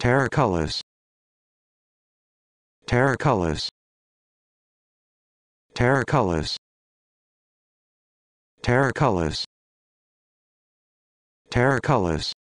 Terracolors Terracolors Terracolors Terracolors Terracolors